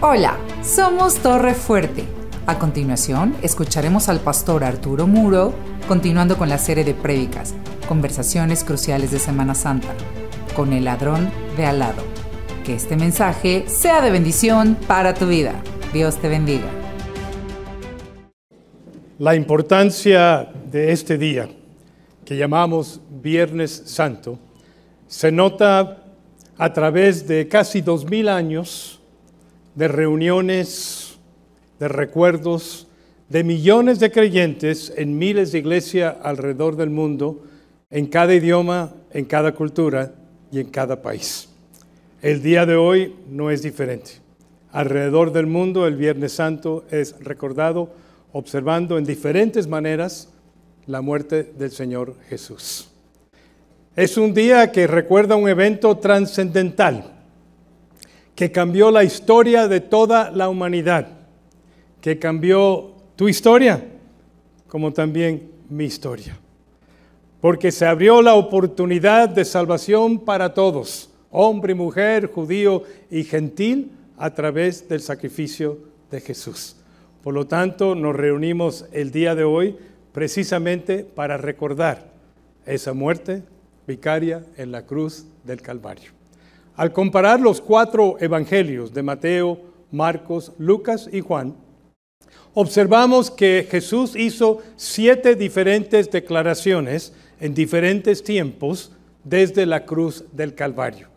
Hola, somos Torre Fuerte. A continuación, escucharemos al pastor Arturo Muro, continuando con la serie de prédicas, Conversaciones Cruciales de Semana Santa, con el ladrón de al lado. Que este mensaje sea de bendición para tu vida. Dios te bendiga. La importancia de este día, que llamamos Viernes Santo, se nota a través de casi dos mil años de reuniones, de recuerdos, de millones de creyentes en miles de iglesias alrededor del mundo, en cada idioma, en cada cultura y en cada país. El día de hoy no es diferente. Alrededor del mundo el Viernes Santo es recordado observando en diferentes maneras la muerte del Señor Jesús. Es un día que recuerda un evento trascendental que cambió la historia de toda la humanidad, que cambió tu historia, como también mi historia. Porque se abrió la oportunidad de salvación para todos, hombre y mujer, judío y gentil, a través del sacrificio de Jesús. Por lo tanto, nos reunimos el día de hoy precisamente para recordar esa muerte vicaria en la cruz del Calvario. Al comparar los cuatro evangelios de Mateo, Marcos, Lucas y Juan, observamos que Jesús hizo siete diferentes declaraciones en diferentes tiempos desde la cruz del Calvario.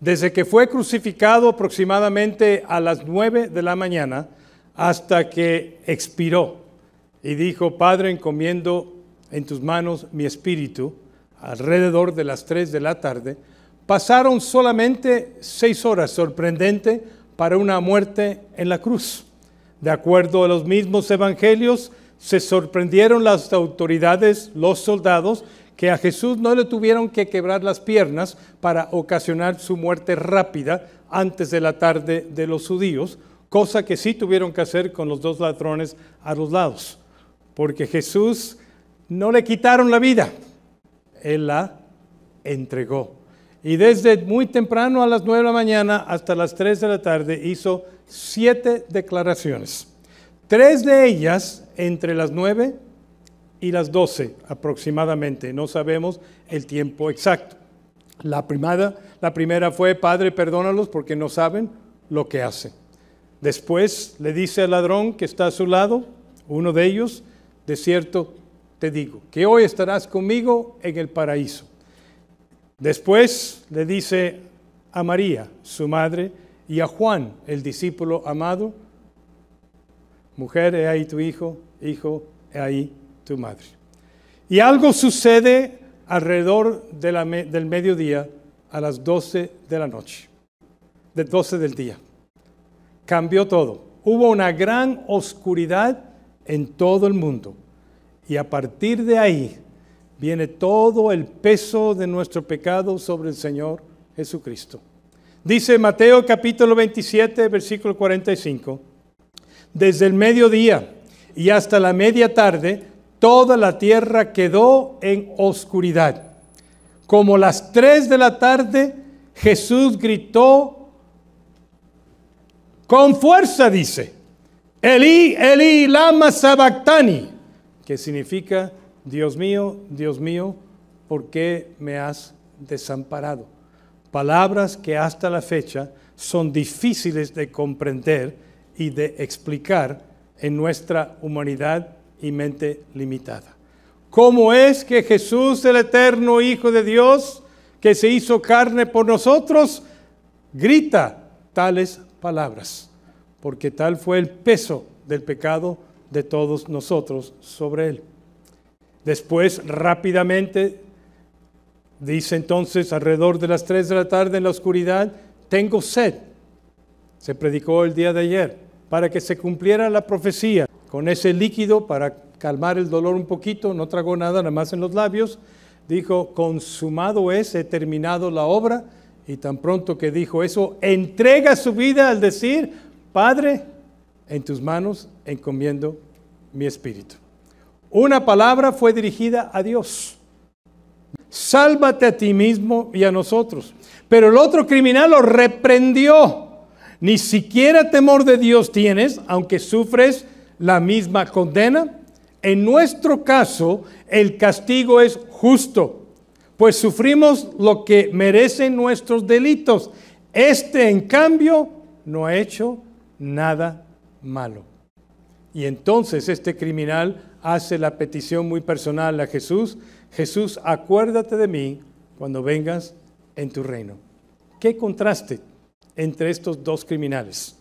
Desde que fue crucificado aproximadamente a las nueve de la mañana hasta que expiró y dijo, Padre, encomiendo en tus manos mi espíritu, alrededor de las tres de la tarde, Pasaron solamente seis horas, sorprendente, para una muerte en la cruz. De acuerdo a los mismos evangelios, se sorprendieron las autoridades, los soldados, que a Jesús no le tuvieron que quebrar las piernas para ocasionar su muerte rápida antes de la tarde de los judíos, cosa que sí tuvieron que hacer con los dos ladrones a los lados, porque Jesús no le quitaron la vida, Él la entregó y desde muy temprano a las 9 de la mañana hasta las 3 de la tarde hizo siete declaraciones. Tres de ellas entre las 9 y las 12 aproximadamente. No sabemos el tiempo exacto. La, primada, la primera fue, Padre, perdónalos porque no saben lo que hacen. Después le dice al ladrón que está a su lado, uno de ellos, de cierto te digo, que hoy estarás conmigo en el paraíso. Después le dice a María, su madre, y a Juan, el discípulo amado, mujer, he ahí tu hijo, hijo, he ahí tu madre. Y algo sucede alrededor del mediodía a las 12 de la noche, de 12 del día. Cambió todo. Hubo una gran oscuridad en todo el mundo. Y a partir de ahí, viene todo el peso de nuestro pecado sobre el Señor Jesucristo. Dice Mateo capítulo 27, versículo 45, desde el mediodía y hasta la media tarde, toda la tierra quedó en oscuridad. Como las tres de la tarde, Jesús gritó con fuerza, dice, Eli, Eli, lama sabactani, que significa Dios mío, Dios mío, ¿por qué me has desamparado? Palabras que hasta la fecha son difíciles de comprender y de explicar en nuestra humanidad y mente limitada. ¿Cómo es que Jesús, el eterno Hijo de Dios, que se hizo carne por nosotros, grita tales palabras? Porque tal fue el peso del pecado de todos nosotros sobre él. Después, rápidamente, dice entonces, alrededor de las 3 de la tarde en la oscuridad, tengo sed. Se predicó el día de ayer, para que se cumpliera la profecía. Con ese líquido, para calmar el dolor un poquito, no tragó nada, nada más en los labios, dijo, consumado es, he terminado la obra. Y tan pronto que dijo eso, entrega su vida al decir, Padre, en tus manos encomiendo mi espíritu. Una palabra fue dirigida a Dios. Sálvate a ti mismo y a nosotros. Pero el otro criminal lo reprendió. Ni siquiera temor de Dios tienes, aunque sufres la misma condena. En nuestro caso, el castigo es justo, pues sufrimos lo que merecen nuestros delitos. Este, en cambio, no ha hecho nada malo. Y entonces este criminal hace la petición muy personal a Jesús, Jesús, acuérdate de mí cuando vengas en tu reino. ¿Qué contraste entre estos dos criminales?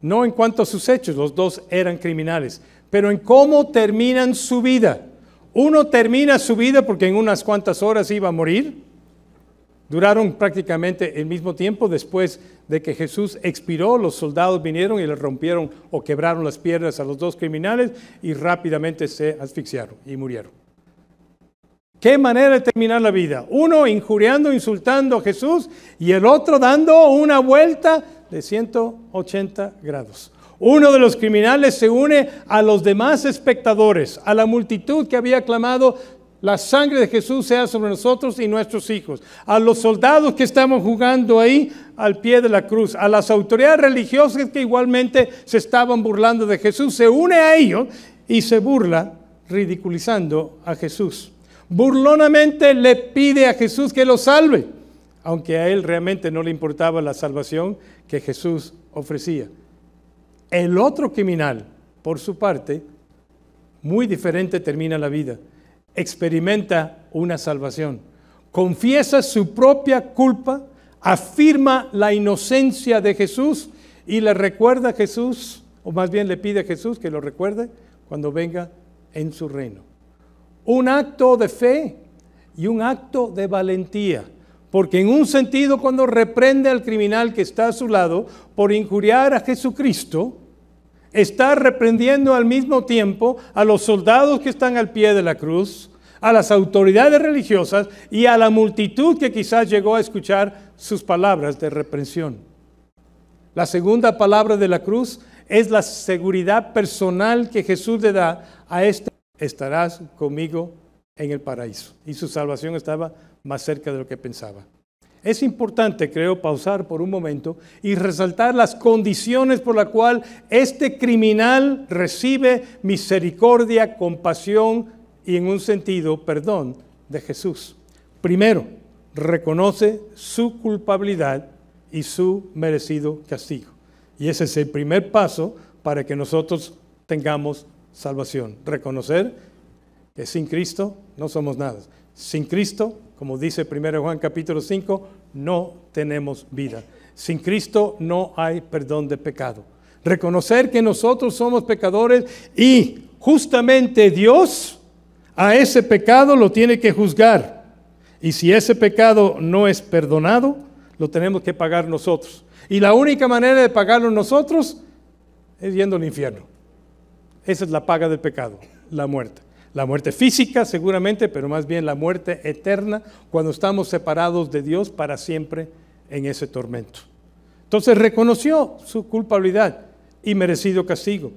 No en cuanto a sus hechos, los dos eran criminales, pero en cómo terminan su vida. Uno termina su vida porque en unas cuantas horas iba a morir, Duraron prácticamente el mismo tiempo después de que Jesús expiró, los soldados vinieron y le rompieron o quebraron las piernas a los dos criminales y rápidamente se asfixiaron y murieron. Qué manera de terminar la vida. Uno injuriando, insultando a Jesús y el otro dando una vuelta de 180 grados. Uno de los criminales se une a los demás espectadores, a la multitud que había clamado, la sangre de Jesús sea sobre nosotros y nuestros hijos. A los soldados que estamos jugando ahí al pie de la cruz. A las autoridades religiosas que igualmente se estaban burlando de Jesús. Se une a ellos y se burla ridiculizando a Jesús. Burlonamente le pide a Jesús que lo salve. Aunque a él realmente no le importaba la salvación que Jesús ofrecía. El otro criminal, por su parte, muy diferente termina la vida experimenta una salvación. Confiesa su propia culpa, afirma la inocencia de Jesús y le recuerda a Jesús, o más bien le pide a Jesús que lo recuerde cuando venga en su reino. Un acto de fe y un acto de valentía. Porque en un sentido, cuando reprende al criminal que está a su lado por injuriar a Jesucristo, está reprendiendo al mismo tiempo a los soldados que están al pie de la cruz, a las autoridades religiosas y a la multitud que quizás llegó a escuchar sus palabras de reprensión. La segunda palabra de la cruz es la seguridad personal que Jesús le da a este. Estarás conmigo en el paraíso. Y su salvación estaba más cerca de lo que pensaba. Es importante, creo, pausar por un momento y resaltar las condiciones por las cuales este criminal recibe misericordia, compasión y en un sentido perdón de Jesús. Primero, reconoce su culpabilidad y su merecido castigo. Y ese es el primer paso para que nosotros tengamos salvación, reconocer que sin Cristo no somos nada. Sin Cristo, como dice 1 Juan capítulo 5, no tenemos vida. Sin Cristo no hay perdón de pecado. Reconocer que nosotros somos pecadores y justamente Dios a ese pecado lo tiene que juzgar. Y si ese pecado no es perdonado, lo tenemos que pagar nosotros. Y la única manera de pagarlo nosotros es yendo al infierno. Esa es la paga del pecado, la muerte. La muerte física seguramente, pero más bien la muerte eterna cuando estamos separados de Dios para siempre en ese tormento. Entonces reconoció su culpabilidad y merecido castigo.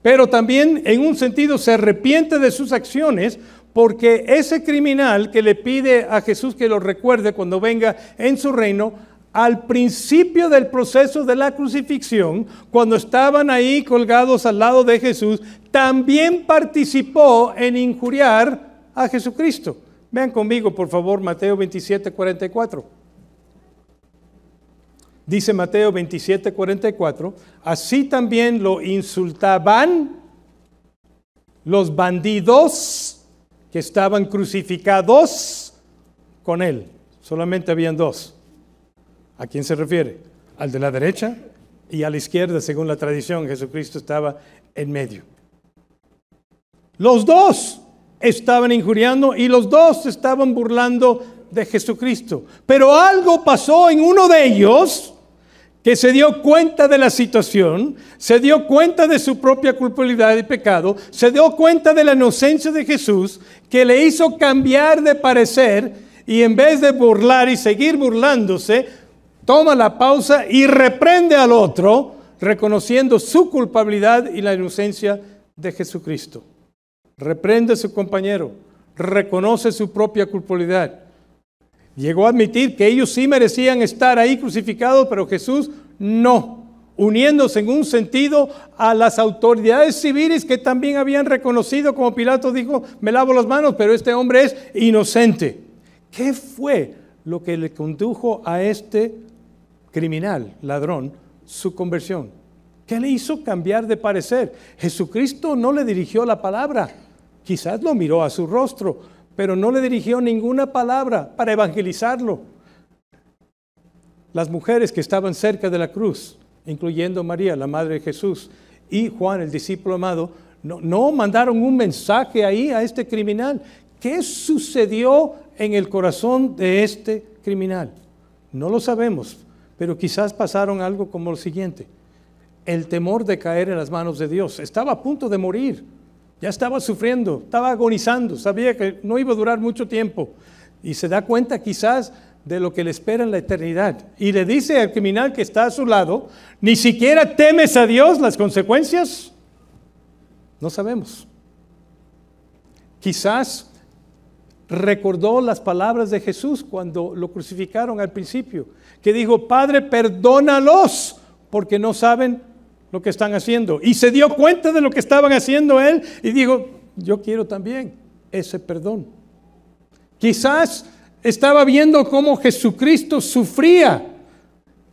Pero también en un sentido se arrepiente de sus acciones porque ese criminal que le pide a Jesús que lo recuerde cuando venga en su reino al principio del proceso de la crucifixión, cuando estaban ahí colgados al lado de Jesús, también participó en injuriar a Jesucristo. Vean conmigo, por favor, Mateo 27, 44. Dice Mateo 27, 44, así también lo insultaban los bandidos que estaban crucificados con él. Solamente habían dos. ¿A quién se refiere? Al de la derecha y a la izquierda, según la tradición, Jesucristo estaba en medio. Los dos estaban injuriando y los dos estaban burlando de Jesucristo. Pero algo pasó en uno de ellos que se dio cuenta de la situación, se dio cuenta de su propia culpabilidad y pecado, se dio cuenta de la inocencia de Jesús, que le hizo cambiar de parecer y en vez de burlar y seguir burlándose, toma la pausa y reprende al otro, reconociendo su culpabilidad y la inocencia de Jesucristo. Reprende a su compañero, reconoce su propia culpabilidad. Llegó a admitir que ellos sí merecían estar ahí crucificados, pero Jesús no, uniéndose en un sentido a las autoridades civiles que también habían reconocido, como Pilato dijo, me lavo las manos, pero este hombre es inocente. ¿Qué fue lo que le condujo a este criminal, ladrón, su conversión? ¿Qué le hizo cambiar de parecer? Jesucristo no le dirigió la palabra, quizás lo miró a su rostro, pero no le dirigió ninguna palabra para evangelizarlo. Las mujeres que estaban cerca de la cruz, incluyendo María, la madre de Jesús, y Juan, el discípulo amado, no, no mandaron un mensaje ahí a este criminal. ¿Qué sucedió en el corazón de este criminal? No lo sabemos, pero quizás pasaron algo como lo siguiente, el temor de caer en las manos de Dios. Estaba a punto de morir, ya estaba sufriendo, estaba agonizando, sabía que no iba a durar mucho tiempo y se da cuenta quizás de lo que le espera en la eternidad. Y le dice al criminal que está a su lado, ni siquiera temes a Dios las consecuencias. No sabemos. Quizás recordó las palabras de Jesús cuando lo crucificaron al principio, que dijo, Padre, perdónalos porque no saben lo que están haciendo. Y se dio cuenta de lo que estaban haciendo él y dijo, yo quiero también ese perdón. Quizás estaba viendo cómo Jesucristo sufría,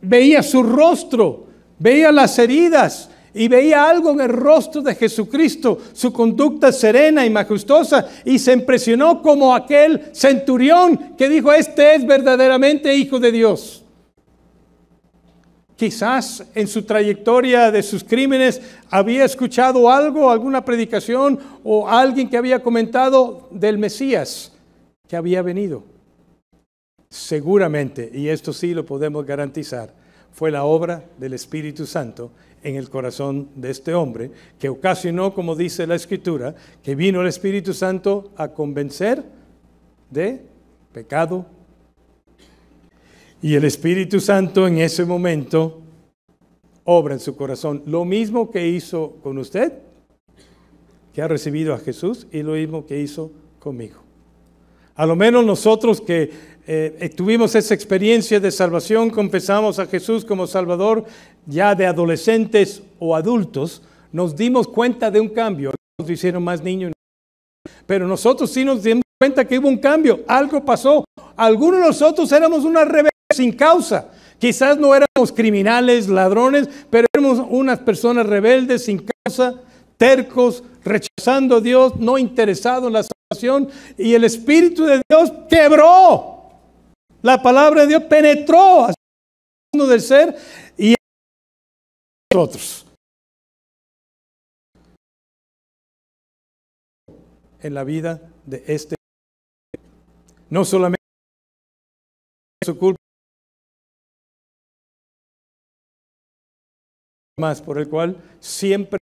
veía su rostro, veía las heridas, y veía algo en el rostro de Jesucristo, su conducta serena y majestuosa, y se impresionó como aquel centurión que dijo, este es verdaderamente hijo de Dios. Quizás en su trayectoria de sus crímenes había escuchado algo, alguna predicación o alguien que había comentado del Mesías que había venido. Seguramente, y esto sí lo podemos garantizar, fue la obra del Espíritu Santo en el corazón de este hombre, que ocasionó, como dice la escritura, que vino el Espíritu Santo a convencer de pecado. Y el Espíritu Santo en ese momento obra en su corazón lo mismo que hizo con usted, que ha recibido a Jesús, y lo mismo que hizo conmigo. A lo menos nosotros que eh, tuvimos esa experiencia de salvación, confesamos a Jesús como Salvador, ya de adolescentes o adultos, nos dimos cuenta de un cambio. Nos hicieron más niños, pero nosotros sí nos dimos cuenta que hubo un cambio, algo pasó. Algunos de nosotros éramos una rebelde sin causa. Quizás no éramos criminales, ladrones, pero éramos unas personas rebeldes sin causa, tercos, rechazando a Dios, no interesados en la salvación. Y el Espíritu de Dios quebró la palabra de Dios penetró hacia el mundo del ser y a nosotros. En la vida de este. No solamente su culpa, más por el cual siempre,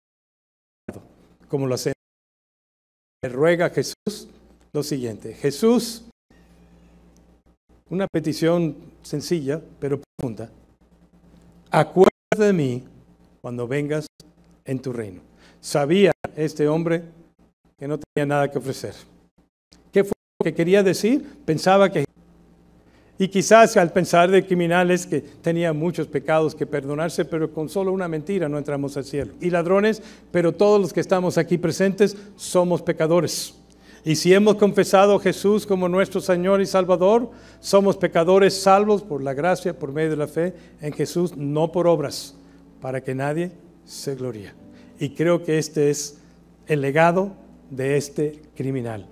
como lo hacemos, le ruega Jesús lo siguiente. Jesús una petición sencilla, pero profunda. Acuérdate de mí cuando vengas en tu reino. Sabía este hombre que no tenía nada que ofrecer. ¿Qué fue lo que quería decir? Pensaba que... Y quizás al pensar de criminales que tenían muchos pecados que perdonarse, pero con solo una mentira no entramos al cielo. Y ladrones, pero todos los que estamos aquí presentes somos pecadores. Y si hemos confesado a Jesús como nuestro Señor y Salvador, somos pecadores salvos por la gracia, por medio de la fe en Jesús, no por obras, para que nadie se gloríe. Y creo que este es el legado de este criminal.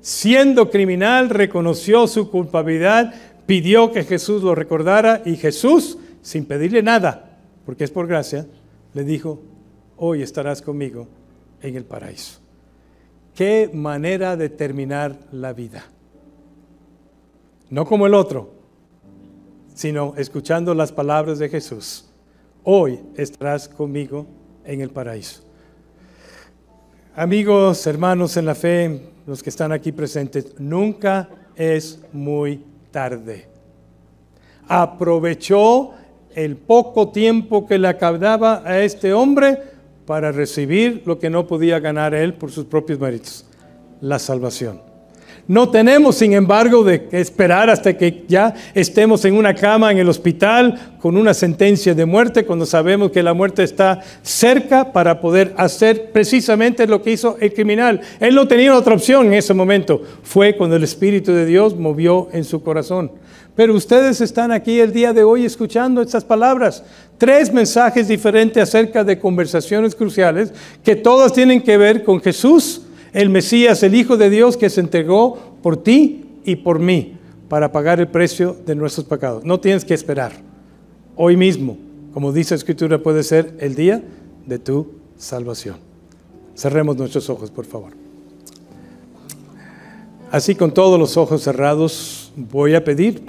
Siendo criminal, reconoció su culpabilidad, pidió que Jesús lo recordara y Jesús, sin pedirle nada, porque es por gracia, le dijo, hoy estarás conmigo en el paraíso. Qué manera de terminar la vida. No como el otro, sino escuchando las palabras de Jesús. Hoy estarás conmigo en el paraíso. Amigos, hermanos en la fe, los que están aquí presentes, nunca es muy tarde. Aprovechó el poco tiempo que le acababa a este hombre para recibir lo que no podía ganar él por sus propios méritos, la salvación. No tenemos, sin embargo, de esperar hasta que ya estemos en una cama en el hospital con una sentencia de muerte, cuando sabemos que la muerte está cerca para poder hacer precisamente lo que hizo el criminal. Él no tenía otra opción en ese momento. Fue cuando el Espíritu de Dios movió en su corazón. Pero ustedes están aquí el día de hoy escuchando estas palabras. Tres mensajes diferentes acerca de conversaciones cruciales que todas tienen que ver con Jesús, el Mesías, el Hijo de Dios que se entregó por ti y por mí para pagar el precio de nuestros pecados. No tienes que esperar. Hoy mismo, como dice la Escritura, puede ser el día de tu salvación. Cerremos nuestros ojos, por favor. Así con todos los ojos cerrados, voy a pedir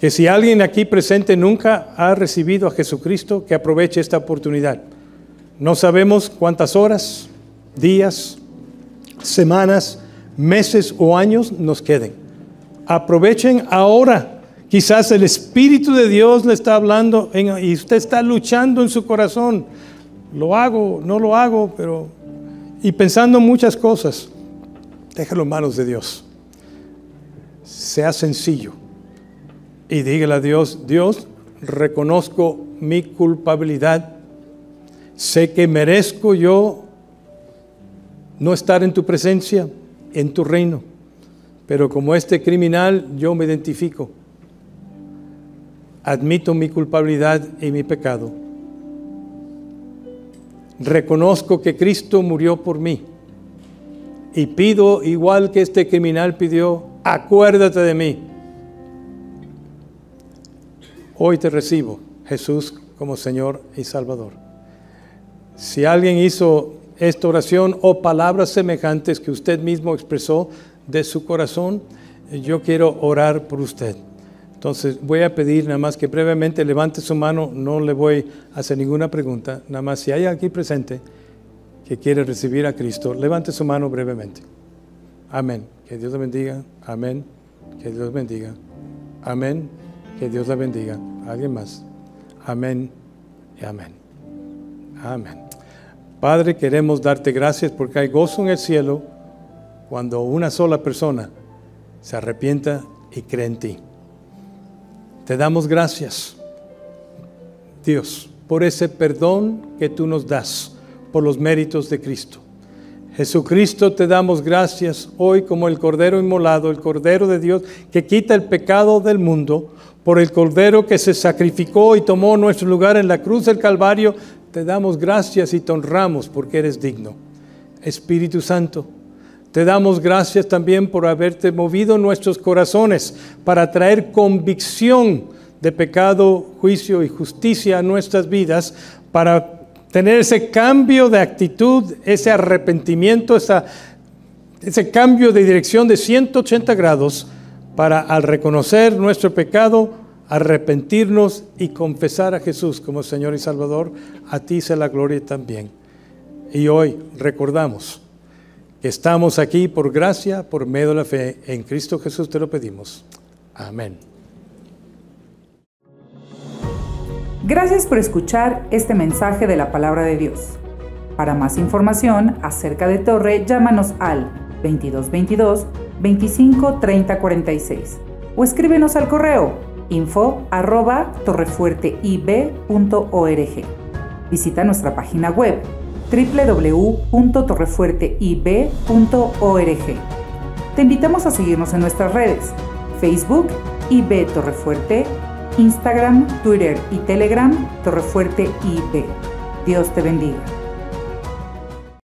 que si alguien aquí presente nunca ha recibido a Jesucristo, que aproveche esta oportunidad. No sabemos cuántas horas, días, semanas, meses o años nos queden. Aprovechen ahora. Quizás el Espíritu de Dios le está hablando y usted está luchando en su corazón. Lo hago, no lo hago, pero... Y pensando muchas cosas, déjalo en manos de Dios. Sea sencillo y dígale a Dios, Dios, reconozco mi culpabilidad, sé que merezco yo no estar en tu presencia, en tu reino, pero como este criminal yo me identifico, admito mi culpabilidad y mi pecado, reconozco que Cristo murió por mí y pido igual que este criminal pidió, acuérdate de mí Hoy te recibo, Jesús, como Señor y Salvador. Si alguien hizo esta oración o palabras semejantes que usted mismo expresó de su corazón, yo quiero orar por usted. Entonces voy a pedir nada más que brevemente levante su mano, no le voy a hacer ninguna pregunta, nada más si hay aquí presente que quiere recibir a Cristo, levante su mano brevemente. Amén. Que Dios lo bendiga. Amén. Que Dios bendiga. Amén. Que Dios la bendiga. ¿Alguien más? Amén y amén. Amén. Padre, queremos darte gracias porque hay gozo en el cielo cuando una sola persona se arrepienta y cree en ti. Te damos gracias, Dios, por ese perdón que tú nos das, por los méritos de Cristo. Jesucristo, te damos gracias hoy como el Cordero inmolado, el Cordero de Dios que quita el pecado del mundo, por el Cordero que se sacrificó y tomó nuestro lugar en la cruz del Calvario. Te damos gracias y te honramos porque eres digno. Espíritu Santo, te damos gracias también por haberte movido nuestros corazones para traer convicción de pecado, juicio y justicia a nuestras vidas, para tener ese cambio de actitud, ese arrepentimiento, ese cambio de dirección de 180 grados para al reconocer nuestro pecado, arrepentirnos y confesar a Jesús como Señor y Salvador, a ti sea la gloria también. Y hoy recordamos que estamos aquí por gracia, por medio de la fe. En Cristo Jesús te lo pedimos. Amén. Gracias por escuchar este mensaje de la palabra de Dios. Para más información acerca de Torre, llámanos al 2222 253046 o escríbenos al correo info torrefuerteib.org. Visita nuestra página web www.torrefuerteib.org. Te invitamos a seguirnos en nuestras redes, Facebook IB Instagram, Twitter y Telegram, Torrefuerte IP. Dios te bendiga.